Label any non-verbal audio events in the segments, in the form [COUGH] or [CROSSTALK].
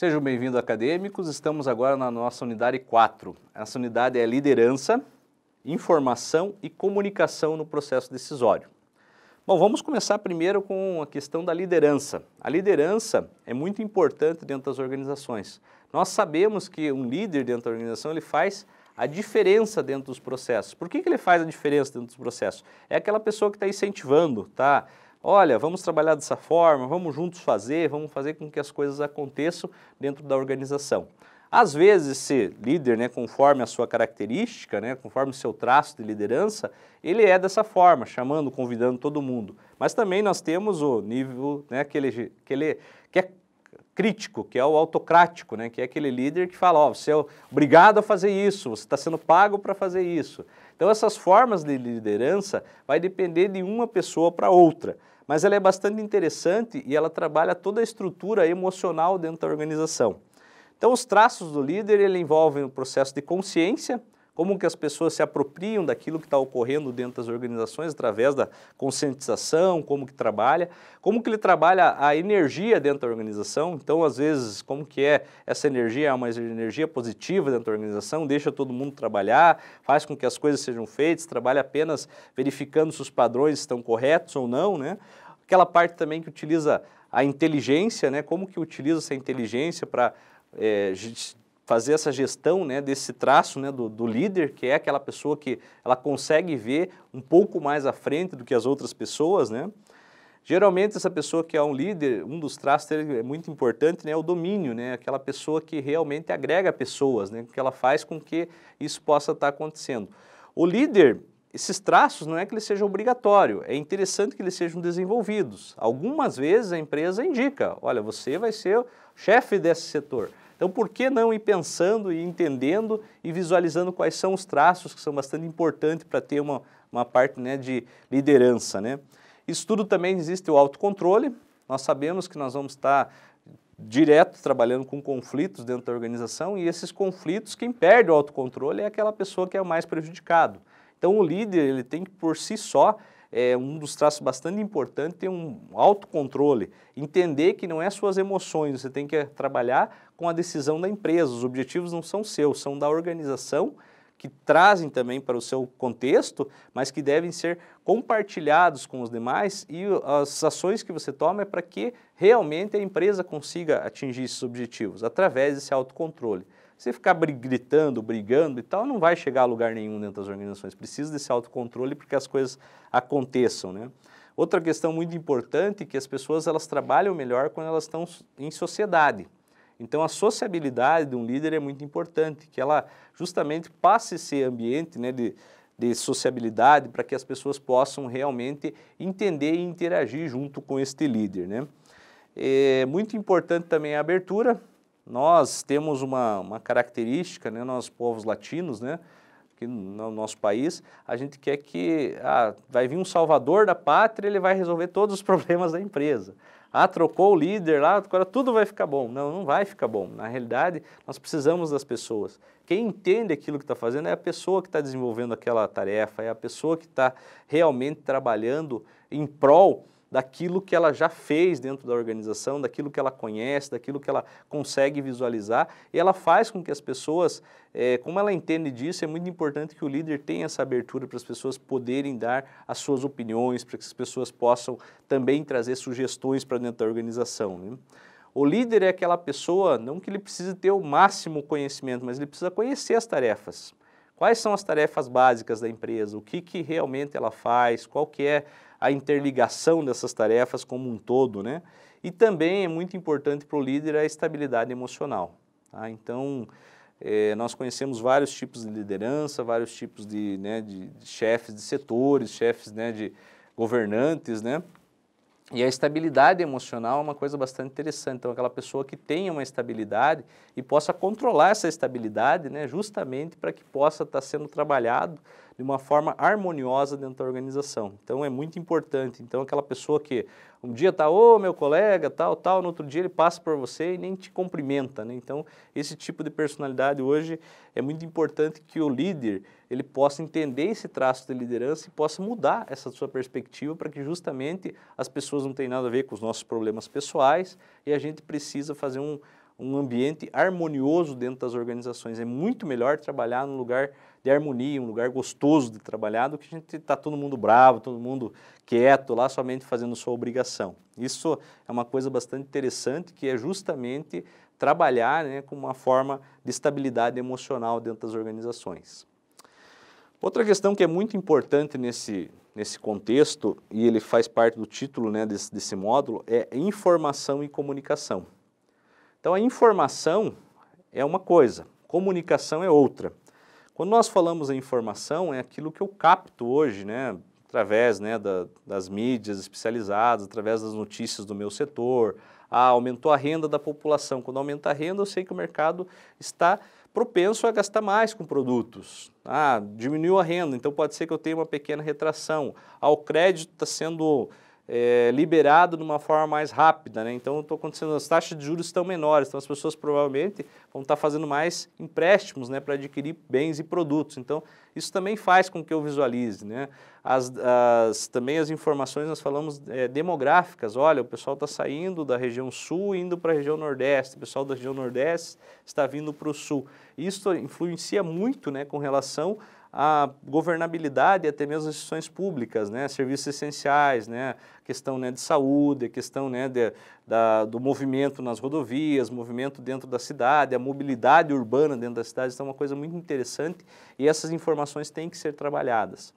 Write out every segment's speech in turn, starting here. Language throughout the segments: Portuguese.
Sejam bem-vindos, acadêmicos. Estamos agora na nossa unidade 4. Essa unidade é liderança, informação e comunicação no processo decisório. Bom, vamos começar primeiro com a questão da liderança. A liderança é muito importante dentro das organizações. Nós sabemos que um líder dentro da organização ele faz a diferença dentro dos processos. Por que, que ele faz a diferença dentro dos processos? É aquela pessoa que está incentivando, está olha, vamos trabalhar dessa forma, vamos juntos fazer, vamos fazer com que as coisas aconteçam dentro da organização. Às vezes, esse líder, né, conforme a sua característica, né, conforme o seu traço de liderança, ele é dessa forma, chamando, convidando todo mundo. Mas também nós temos o nível, né, aquele, que é crítico, que é o autocrático, né, que é aquele líder que fala, ó, oh, você é obrigado a fazer isso, você está sendo pago para fazer isso. Então, essas formas de liderança vai depender de uma pessoa para outra mas ela é bastante interessante e ela trabalha toda a estrutura emocional dentro da organização. Então, os traços do líder, ele envolve o processo de consciência, como que as pessoas se apropriam daquilo que está ocorrendo dentro das organizações através da conscientização, como que trabalha, como que ele trabalha a energia dentro da organização, então às vezes como que é essa energia, é uma energia positiva dentro da organização, deixa todo mundo trabalhar, faz com que as coisas sejam feitas, trabalha apenas verificando se os padrões estão corretos ou não, né? Aquela parte também que utiliza a inteligência, né? Como que utiliza essa inteligência para é, fazer essa gestão né, desse traço né, do, do, líder, que é aquela pessoa que ela consegue ver um pouco mais à frente do que as outras pessoas, né? Geralmente essa pessoa que é um líder, um dos traços é muito importante, né, é o domínio, né? Aquela pessoa que realmente agrega pessoas, né? Que ela faz com que isso possa estar tá acontecendo. O líder, esses traços não é que ele seja obrigatório, é interessante que eles sejam desenvolvidos. Algumas vezes a empresa indica, olha, você vai ser o chefe desse setor. Então, por que não ir pensando e entendendo e visualizando quais são os traços que são bastante importantes para ter uma, uma parte né, de liderança, né? Isso tudo também existe o autocontrole. Nós sabemos que nós vamos estar direto trabalhando com conflitos dentro da organização e esses conflitos, quem perde o autocontrole é aquela pessoa que é o mais prejudicado. Então, o líder ele tem que, por si só, é um dos traços bastante importantes, ter um autocontrole, entender que não é suas emoções, você tem que eh, trabalhar com a decisão da empresa, os objetivos não são seus, são da organização, que trazem também para o seu contexto, mas que devem ser compartilhados com os demais e as ações que você toma é para que realmente a empresa consiga atingir esses objetivos, através desse autocontrole. Se ficar gritando, brigando e tal, não vai chegar a lugar nenhum dentro das organizações. Precisa desse autocontrole porque as coisas aconteçam, né? Outra questão muito importante é que as pessoas elas trabalham melhor quando elas estão em sociedade. Então a sociabilidade de um líder é muito importante, que ela justamente passe esse ambiente né, de, de sociabilidade para que as pessoas possam realmente entender e interagir junto com este líder. Né? É muito importante também a abertura, nós temos uma, uma característica, né, nós povos latinos, né, que no nosso país, a gente quer que ah, vai vir um salvador da pátria, ele vai resolver todos os [LAUGHS] problemas da empresa. Ah, trocou o líder lá, agora tudo vai ficar bom. Não, não vai ficar bom. Na realidade, nós precisamos das pessoas. Quem entende aquilo que está fazendo é a pessoa que está desenvolvendo aquela tarefa, é a pessoa que está realmente trabalhando em prol daquilo que ela já fez dentro da organização, daquilo que ela conhece, daquilo que ela consegue visualizar, e ela faz com que as pessoas, é, como ela entende disso, é muito importante que o líder tenha essa abertura para as pessoas poderem dar as suas opiniões, para que as pessoas possam também trazer sugestões para dentro da organização. Né? O líder é aquela pessoa, não que ele precise ter o máximo conhecimento, mas ele precisa conhecer as tarefas. Quais são as tarefas básicas da empresa? O que, que realmente ela faz? Qual que é a interligação dessas tarefas como um todo, né? E também é muito importante para o líder a estabilidade emocional. Tá? Então, é, nós conhecemos vários tipos de liderança, vários tipos de, né, de, de chefes de setores, chefes né, de governantes, né? E a estabilidade emocional é uma coisa bastante interessante. Então, aquela pessoa que tenha uma estabilidade e possa controlar essa estabilidade, né, justamente para que possa estar tá sendo trabalhado de uma forma harmoniosa dentro da organização. Então é muito importante. Então aquela pessoa que um dia está, ô oh, meu colega, tal, tal, no outro dia ele passa por você e nem te cumprimenta, né? Então esse tipo de personalidade hoje é muito importante que o líder ele possa entender esse traço de liderança e possa mudar essa sua perspectiva para que justamente as pessoas não tenham nada a ver com os nossos problemas pessoais e a gente precisa fazer um um ambiente harmonioso dentro das organizações. É muito melhor trabalhar num lugar de harmonia, um lugar gostoso de trabalhar, do que a gente tá todo mundo bravo, todo mundo quieto lá, somente fazendo sua obrigação. Isso é uma coisa bastante interessante, que é justamente trabalhar né, com uma forma de estabilidade emocional dentro das organizações. Outra questão que é muito importante nesse, nesse contexto, e ele faz parte do título né, desse, desse módulo, é informação e comunicação. Então a informação é uma coisa, comunicação é outra. Quando nós falamos em informação, é aquilo que eu capto hoje, né, através né, da, das mídias especializadas, através das notícias do meu setor. Ah, aumentou a renda da população. Quando aumenta a renda, eu sei que o mercado está propenso a gastar mais com produtos. Ah, diminuiu a renda, então pode ser que eu tenha uma pequena retração. Ah, o crédito está sendo é, liberado de uma forma mais rápida, né? Então, estou acontecendo, as taxas de juros estão menores, então as pessoas provavelmente vão estar tá fazendo mais empréstimos, né, para adquirir bens e produtos. Então, isso também faz com que eu visualize, né? As, as também as informações nós falamos é, demográficas. Olha, o pessoal está saindo da região sul indo para a região nordeste, o pessoal da região nordeste está vindo para o sul. Isso influencia muito, né, com relação a governabilidade até mesmo as instituições públicas, né, serviços essenciais, né, a questão né, de saúde, a questão né, de, da, do movimento nas rodovias, movimento dentro da cidade, a mobilidade urbana dentro da cidade, então é uma coisa muito interessante e essas informações têm que ser trabalhadas.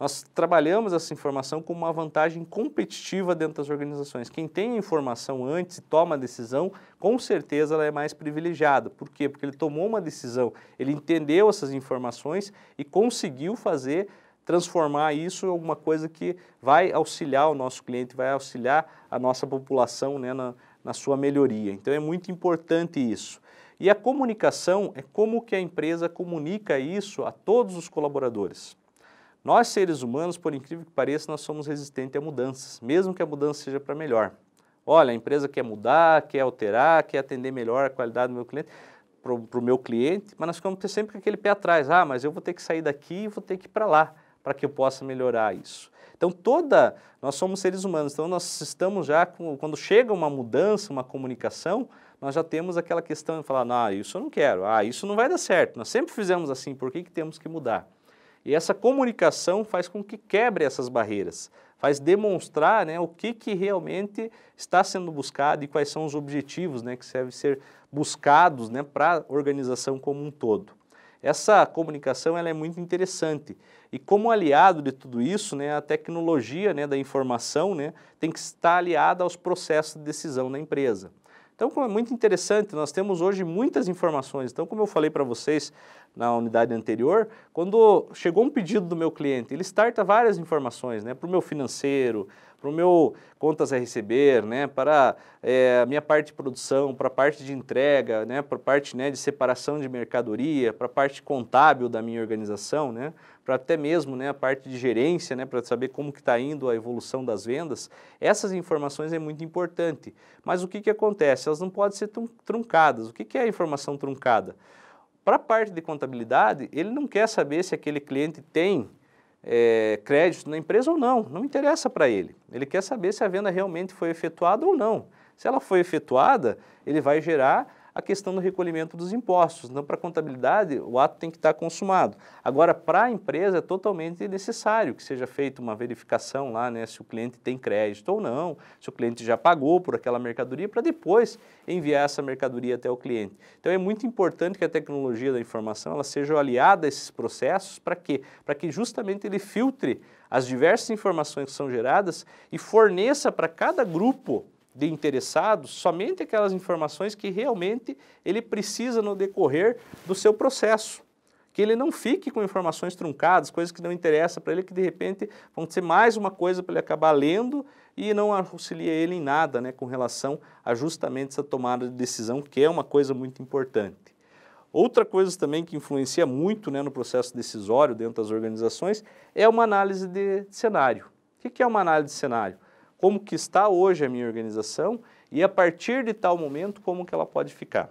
Nós trabalhamos essa informação como uma vantagem competitiva dentro das organizações. Quem tem informação antes e toma a decisão, com certeza ela é mais privilegiada. Por quê? Porque ele tomou uma decisão, ele entendeu essas informações e conseguiu fazer transformar isso em alguma coisa que vai auxiliar o nosso cliente, vai auxiliar a nossa população né, na, na sua melhoria. Então é muito importante isso. E a comunicação é como que a empresa comunica isso a todos os colaboradores. Nós, seres humanos, por incrível que pareça, nós somos resistentes a mudanças, mesmo que a mudança seja para melhor. Olha, a empresa quer mudar, quer alterar, quer atender melhor a qualidade do meu cliente, para o meu cliente, mas nós ficamos sempre com aquele pé atrás. Ah, mas eu vou ter que sair daqui e vou ter que ir para lá para que eu possa melhorar isso. Então, toda. Nós somos seres humanos, então nós estamos já. Com, quando chega uma mudança, uma comunicação, nós já temos aquela questão de falar: não, isso eu não quero, ah, isso não vai dar certo. Nós sempre fizemos assim, por que, que temos que mudar? E essa comunicação faz com que quebre essas barreiras, faz demonstrar né, o que, que realmente está sendo buscado e quais são os objetivos né, que devem ser buscados né, para a organização como um todo. Essa comunicação ela é muito interessante. E como aliado de tudo isso, né, a tecnologia né, da informação né, tem que estar aliada aos processos de decisão da empresa. Então, como é muito interessante, nós temos hoje muitas informações. Então, como eu falei para vocês na unidade anterior, quando chegou um pedido do meu cliente, ele starta várias informações, né, para o meu financeiro, para o meu contas a receber, né, para é, a minha parte de produção, para a parte de entrega, né, para a parte né, de separação de mercadoria, para a parte contábil da minha organização, né, para até mesmo né, a parte de gerência, né, para saber como que está indo a evolução das vendas, essas informações é muito importante. Mas o que, que acontece? Elas não podem ser truncadas. O que, que é a informação truncada? Para a parte de contabilidade, ele não quer saber se aquele cliente tem é, crédito na empresa ou não, não interessa para ele. Ele quer saber se a venda realmente foi efetuada ou não. Se ela foi efetuada, ele vai gerar a questão do recolhimento dos impostos. Então, para a contabilidade, o ato tem que estar consumado. Agora, para a empresa, é totalmente necessário que seja feita uma verificação lá, né, se o cliente tem crédito ou não, se o cliente já pagou por aquela mercadoria, para depois enviar essa mercadoria até o cliente. Então, é muito importante que a tecnologia da informação ela seja aliada a esses processos, para quê? Para que justamente ele filtre as diversas informações que são geradas e forneça para cada grupo de interessados somente aquelas informações que realmente ele precisa no decorrer do seu processo. Que ele não fique com informações truncadas, coisas que não interessam para ele, que de repente vão ser mais uma coisa para ele acabar lendo e não auxilia ele em nada né, com relação a justamente essa tomada de decisão, que é uma coisa muito importante. Outra coisa também que influencia muito né, no processo decisório dentro das organizações é uma análise de cenário. O que é uma análise de cenário? como que está hoje a minha organização e a partir de tal momento como que ela pode ficar.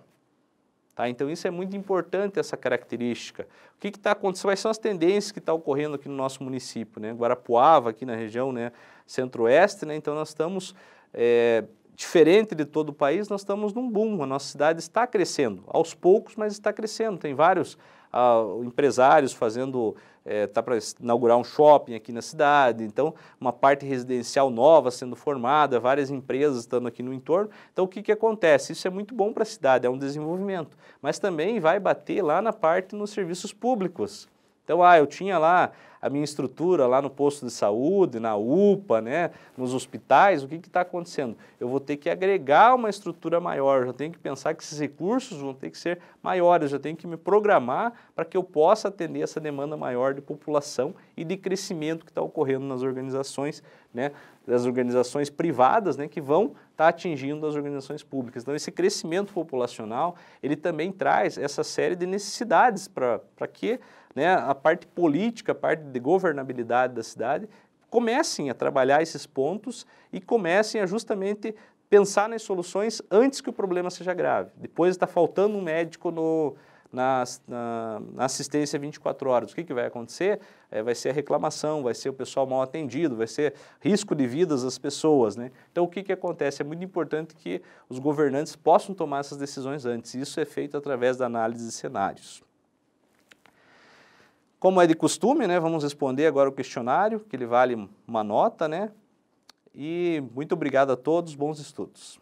Tá? Então isso é muito importante, essa característica. O que está acontecendo, quais são as tendências que estão tá ocorrendo aqui no nosso município, né? Guarapuava, aqui na região né? centro-oeste, né? então nós estamos, é, diferente de todo o país, nós estamos num boom, a nossa cidade está crescendo, aos poucos, mas está crescendo, tem vários ah, empresários fazendo está é, tá para inaugurar um shopping aqui na cidade, então uma parte residencial nova sendo formada, várias empresas estando aqui no entorno. Então o que, que acontece? Isso é muito bom para a cidade, é um desenvolvimento, mas também vai bater lá na parte nos serviços públicos. Então, ah, eu tinha lá a minha estrutura lá no posto de saúde, na UPA, né, nos hospitais, o que está acontecendo? Eu vou ter que agregar uma estrutura maior, já tenho que pensar que esses recursos vão ter que ser maiores, já tenho que me programar para que eu possa atender essa demanda maior de população e de crescimento que está ocorrendo nas organizações, né, das organizações privadas, né, que vão está atingindo as organizações públicas. Então, esse crescimento populacional, ele também traz essa série de necessidades para que né, a parte política, a parte de governabilidade da cidade, comecem a trabalhar esses pontos e comecem a justamente pensar nas soluções antes que o problema seja grave. Depois está faltando um médico no, na, na, na assistência 24 horas. O que, que vai acontecer? É, vai ser a reclamação, vai ser o pessoal mal atendido, vai ser risco de vidas das pessoas. Né? Então, o que, que acontece? É muito importante que os governantes possam tomar essas decisões antes. Isso é feito através da análise de cenários. Como é de costume, né, vamos responder agora o questionário, que ele vale uma nota, né? E muito obrigado a todos, bons estudos.